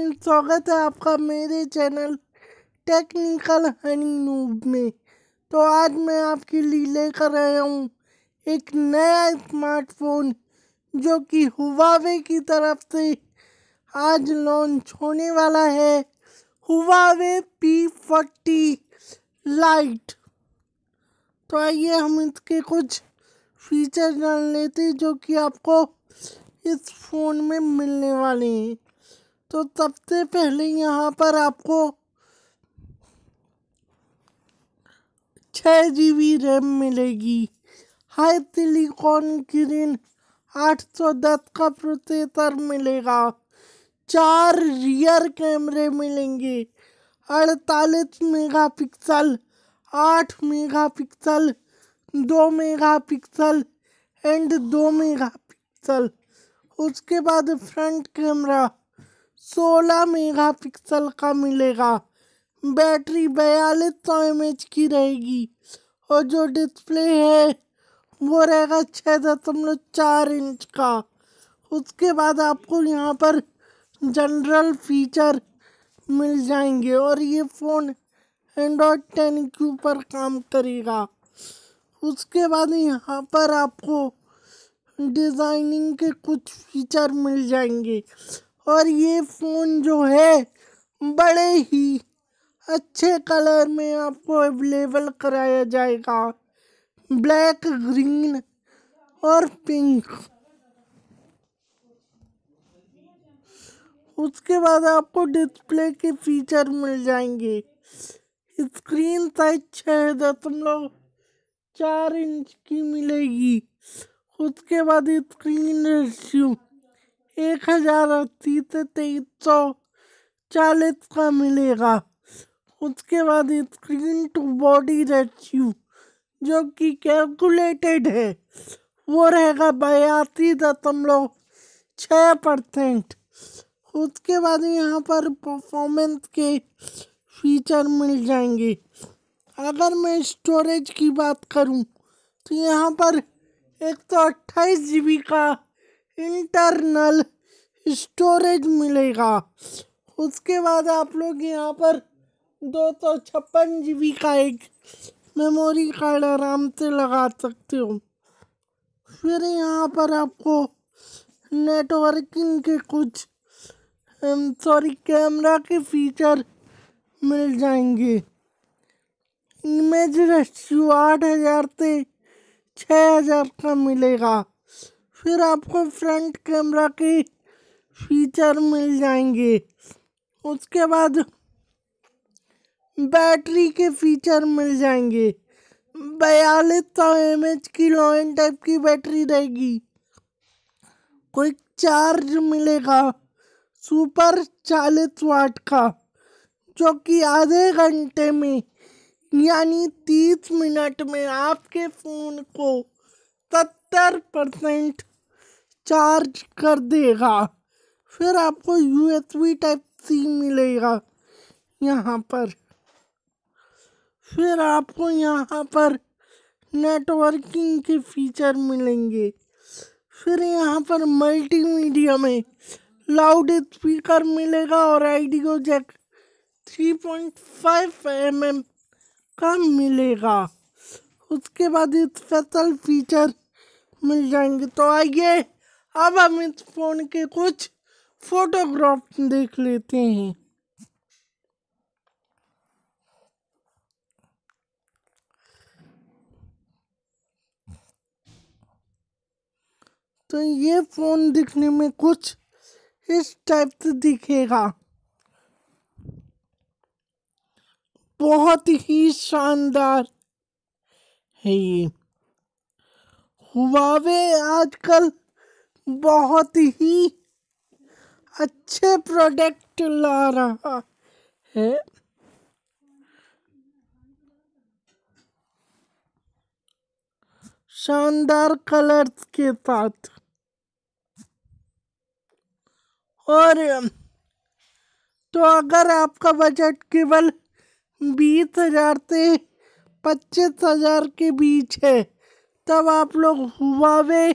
friend स्वागत है आपका मेरे चैनल टेक्निकल हनी नूब में तो आज मैं आपके लिए लेकर आया हूँ एक नया स्मार्टफोन जो कि हुवावे की तरफ से आज लॉन्च होने वाला है हुवावे पी फोर्टी लाइट तो आइए हम इसके कुछ फीचर जान लेते जो कि आपको इस फ़ोन में मिलने वाले हैं तो सबसे पहले यहाँ पर आपको छः जी बी रैम मिलेगी हाई सिलिकॉन ग्रीन आठ सौ दस का प्रोसेसर मिलेगा चार रियर कैमरे मिलेंगे अड़तालीस मेगा पिक्सल आठ मेगा पिक्सल दो मेगा पिक्सल एंड दो मेगा पिक्सल उसके बाद फ्रंट कैमरा सोलह मेगा पिक्सल का मिलेगा बैटरी बयालीस सौ एम एच की रहेगी और जो डिस्प्ले है वो रहेगा छः दशमलव चार इंच का उसके बाद आपको यहाँ पर जनरल फीचर मिल जाएंगे और ये फ़ोन एंड्रॉयड टेन के ऊपर काम करेगा उसके बाद यहाँ पर आपको डिज़ाइनिंग के कुछ फीचर मिल जाएंगे और ये फ़ोन जो है बड़े ही अच्छे कलर में आपको अवेलेबल कराया जाएगा ब्लैक ग्रीन और पिंक उसके बाद आपको डिस्प्ले के फीचर मिल जाएंगे स्क्रीन साइज छः दशमलव चार इंच की मिलेगी उसके बाद स्क्रीन रेशियो एक हजार अस्सी से तेईस सौ चालीस का मिलेगा उसके बाद स्क्रीन टू बॉडी रेशियो जो कि कैलकुलेटेड है वो रहेगा बयासी दशमलव छः परसेंट उसके बाद यहाँ पर परफॉर्मेंस के फीचर मिल जाएंगे अगर मैं स्टोरेज की बात करूँ तो यहाँ पर एक सौ अट्ठाईस जी बी का इंटरनल स्टोरेज मिलेगा उसके बाद आप लोग यहाँ पर दो सौ छप्पन जी बी का एक मेमोरी कार्ड आराम से लगा सकते हो फिर यहाँ पर आपको नेटवर्किंग के कुछ सॉरी कैमरा के फीचर मिल जाएंगे इमेज रेशियो आठ हज़ार से छः हज़ार का मिलेगा फिर आपको फ्रंट कैमरा के फीचर मिल जाएंगे उसके बाद बैटरी के फीचर मिल जाएंगे बयालीस सौ एम एच की लॉइन टाइप की बैटरी रहेगी कोई चार्ज मिलेगा सुपर चालीस वाट का जो कि आधे घंटे में यानी तीस मिनट में आपके फ़ोन को सत्तर परसेंट चार्ज कर देगा फिर आपको U S B type C मिलेगा यहाँ पर फिर आपको यहाँ पर नेटवर्किंग के फीचर मिलेंगे फिर यहाँ पर मल्टीमीडिया में लाउड स्पीकर मिलेगा और आइडियो जैक 3.5 पॉइंट mm का मिलेगा उसके बाद स्पेशल फीचर मिल जाएंगे तो आइए अब हम इस फ़ोन के कुछ फोटोग्राफ देख लेते हैं तो ये फ़ोन दिखने में कुछ इस टाइप से दिखेगा बहुत ही शानदार है ये हुआवे आजकल बहुत ही अच्छे प्रोडक्ट ला रहा है शानदार कलर्स के साथ और तो अगर आपका बजट केवल बीस हज़ार से पच्चीस हज़ार के बीच है तब आप लोग हुआवे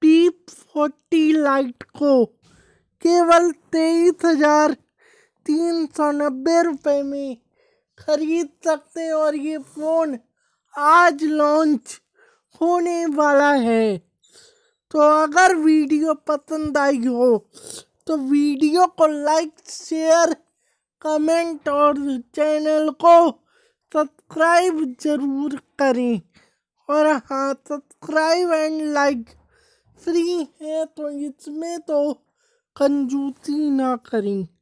पी फोर्टी लाइट को केवल तेईस हजार तीन सौ नब्बे रुपये में खरीद सकते हैं और ये फ़ोन आज लॉन्च होने वाला है तो अगर वीडियो पसंद आई हो तो वीडियो को लाइक शेयर कमेंट और चैनल को सब्सक्राइब ज़रूर करें और हाँ सब्सक्राइब एंड लाइक फ्री है तो इसमें तो कंजूती ना करें